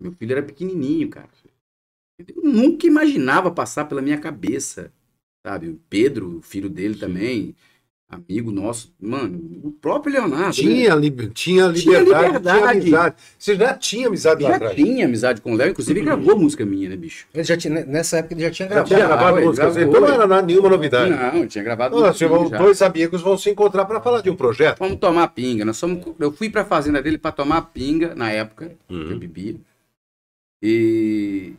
Meu filho era pequenininho, cara. Eu nunca imaginava passar pela minha cabeça, sabe? O Pedro, o filho dele Sim. também, amigo nosso, mano, o próprio Leonardo. Né? Tinha, né? li tinha liberdade, tinha liberdade. Tinha amizade. Você já tinha amizade já lá atrás? Já tinha amizade com o Léo, inclusive ele gravou música minha, né, bicho? Ele já tinha, né, nessa época ele já tinha gravado. Já tinha gravado ah, música, gravou, então não era nenhuma novidade. Não, tinha gravado música. dois amigos vão se encontrar para falar de um projeto. Vamos tomar pinga, nós somos, eu fui pra fazenda dele para tomar pinga na época, uhum. que eu uhum. bebia. E,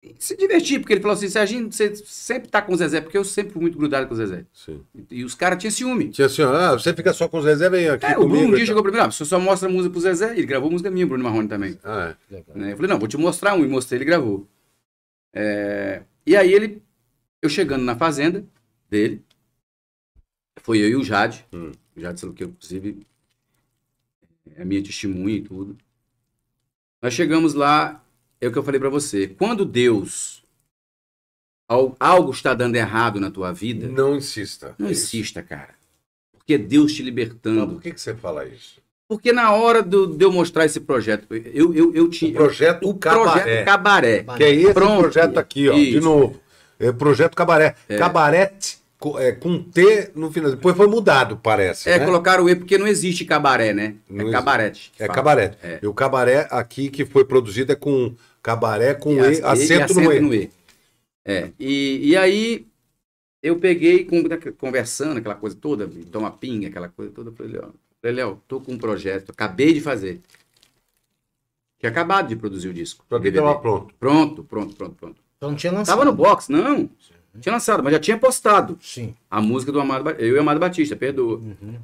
e se divertir, porque ele falou assim: Serginho, você sempre tá com o Zezé, porque eu sempre fui muito grudado com o Zezé. Sim. E, e os caras tinham ciúme. Tinha assim, ah, você fica só com o Zezé, vem aqui. É, comigo, o Bruno um dia chegou pra mim: ah, você só mostra música pro Zezé. Ele gravou música minha, Bruno Marrone também. Ah, é. Né, eu falei: não, vou te mostrar um. E mostrei, ele gravou. É... E aí ele, eu chegando na fazenda dele, foi eu e o Jade. Hum. O Jade sendo que, inclusive, é minha testemunha e tudo. Nós chegamos lá, é o que eu falei para você. Quando Deus algo está dando errado na tua vida, não insista. Não é isso. insista, cara. Porque Deus te libertando. por que, que você fala isso? Porque na hora do, de eu mostrar esse projeto, eu, eu, eu tinha. O projeto o Cabaré. Projeto Cabaré. Que é esse Pronto. projeto aqui, ó, isso. de novo. É projeto Cabaré. É. Cabarete é, com T no final. Depois foi mudado, parece. É, né? colocaram o E porque não existe cabaré, né? Não é cabarete. É fala. cabarete. É. E o cabaré aqui que foi produzido é com Cabaré com e, e, acento, e, e no, E. É, e, e aí eu peguei, né, conversando, aquela coisa toda, toma pinga, aquela coisa toda, falei, ó, falei, Léo, tô com um projeto, acabei de fazer. Tinha acabado de produzir o disco. pronto. Pronto, pronto, pronto, pronto. Então não tinha lançado. Tava no box, não. Sim. Não tinha lançado, mas já tinha postado. Sim. A música do Amado, eu e Amado Batista, perdoa. Uhum.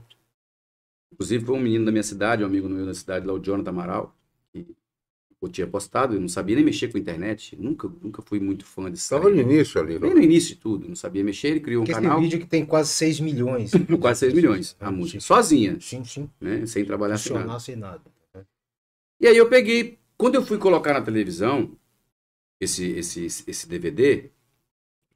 Inclusive foi um menino da minha cidade, um amigo meu da cidade lá, o Jonathan Amaral, que eu tinha postado, eu não sabia nem mexer com a internet, nunca, nunca fui muito fã disso. Estava no início ali, Bem no início de tudo, não sabia mexer, ele criou Porque um canal. Tem vídeo que tem quase 6 milhões. quase 6 milhões, a música, sim. sozinha. Sim, sim. Né? Sem trabalhar sem nada. sem nada. Né? E aí eu peguei, quando eu fui colocar na televisão esse, esse, esse DVD...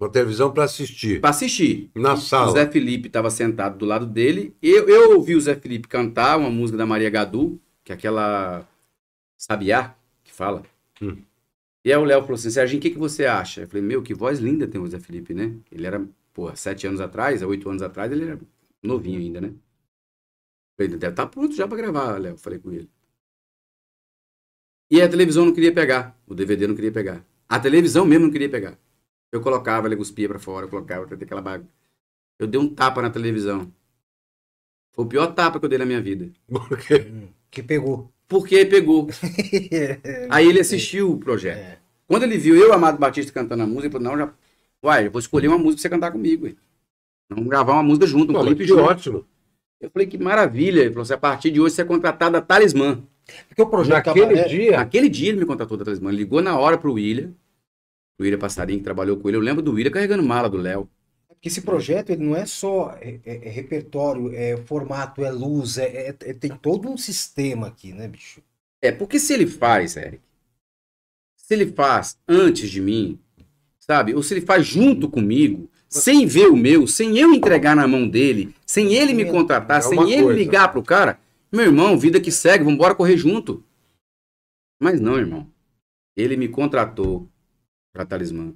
Uma televisão para assistir. Para assistir. Na sala. O Zé Felipe estava sentado do lado dele, eu, eu ouvi o Zé Felipe cantar uma música da Maria Gadu, que é aquela... Sabiá, fala. Hum. E aí o Léo falou assim, Serginho, o que, que você acha? Eu falei, meu, que voz linda tem o Zé Felipe, né? Ele era, pô, sete anos atrás, oito anos atrás, ele era novinho ainda, né? Eu falei, deve estar tá pronto já para gravar, Léo, falei com ele. E a televisão não queria pegar, o DVD não queria pegar. A televisão mesmo não queria pegar. Eu colocava, ele cuspia para fora, eu colocava, até aquela baga. Eu dei um tapa na televisão. Foi o pior tapa que eu dei na minha vida. Por quê? Hum, que pegou porque pegou. Aí ele assistiu o projeto. É. Quando ele viu eu, Amado Batista, cantando a música, ele falou, não, já, uai, eu vou escolher uma música pra você cantar comigo. Vamos gravar uma música junto, um Pô, clipe junto. ótimo. Eu falei, que maravilha. Ele falou, a partir de hoje você é contratado a Talismã. Porque o projeto Naquele dia? Naquele dia ele me contratou da Talismã. Ele ligou na hora pro William, o William Passarinho, que trabalhou com ele. Eu lembro do William carregando mala do Léo que esse uhum. projeto ele não é só é, é, é repertório, é formato, é luz, é, é, é, tem todo um sistema aqui, né, bicho? É, porque se ele faz, Eric, se ele faz antes de mim, sabe? Ou se ele faz junto comigo, sem ver o meu, sem eu entregar na mão dele, sem ele me é contratar, sem ele coisa. ligar pro cara, meu irmão, vida que segue, vamos embora correr junto. Mas não, irmão. Ele me contratou para Talismã.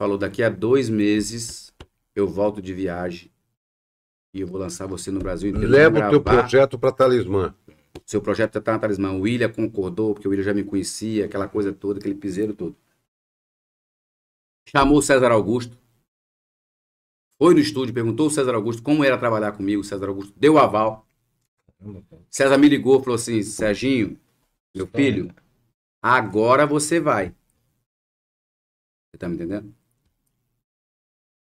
Falou, daqui a dois meses eu volto de viagem e eu vou lançar você no Brasil Leva o teu projeto para Talismã. Seu projeto está na Talismã. O William concordou, porque o William já me conhecia, aquela coisa toda, aquele piseiro todo. Chamou o César Augusto. Foi no estúdio, perguntou o César Augusto como era trabalhar comigo. O César Augusto deu aval. César me ligou, falou assim: Serginho, meu filho, agora você vai. Você está me entendendo?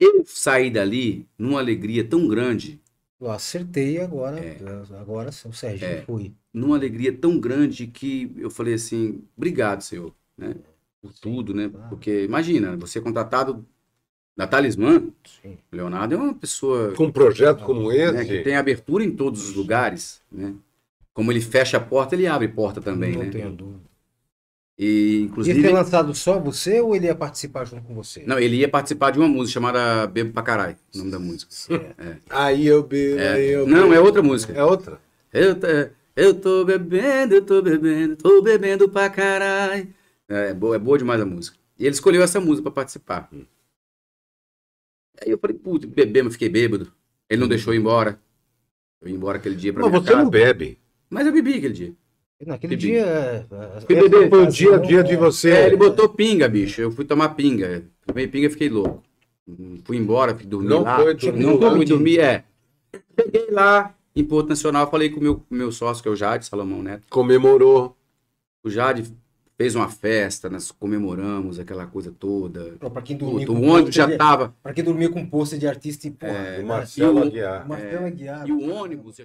eu saí dali numa alegria tão grande. Eu acertei agora, é, agora o Serginho é, foi. Numa alegria tão grande que eu falei assim, obrigado, senhor, né? Por Sim, tudo, né? Claro. Porque imagina, você é contratado da Talismã, Sim. Leonardo é uma pessoa... Com um projeto como né, esse... que tem abertura em todos os lugares, né? Como ele fecha a porta, ele abre porta também, Não né? Não tenho dúvida. E, inclusive... Ia ter lançado só você ou ele ia participar junto com você? Não, ele ia participar de uma música chamada Bebo Pra Caralho, o nome da música. É. Aí eu bebo, é. aí eu bebo. Não, é outra música. É outra? Eu, eu tô bebendo, eu tô bebendo, tô bebendo pra caralho. É, é, boa, é boa demais a música. E ele escolheu essa música pra participar. Hum. Aí eu falei, puto, bebemos, fiquei bêbado. Ele não deixou eu ir embora. Eu ia embora aquele dia pra Mas você casa. não bebe. Mas eu bebi aquele dia. Naquele PB. dia. PBB. É, é, foi o dia, dia de você. É, ele botou pinga, bicho. Eu fui tomar pinga. Tomei pinga e fiquei louco. Fui embora, fui dormir não lá. Foi, dormir. Não fui dormir, é. Cheguei lá em Porto Nacional, falei com o meu, meu sócio, que é o Jade Salomão Neto. Comemorou. O Jade fez uma festa, nós comemoramos aquela coisa toda. pra quem dormia tudo, com o ônibus já de, tava. Pra quem dormia com poster de artista e porra. É, Marcelo Aguiar. É, Marcelo Aguiar. E o ônibus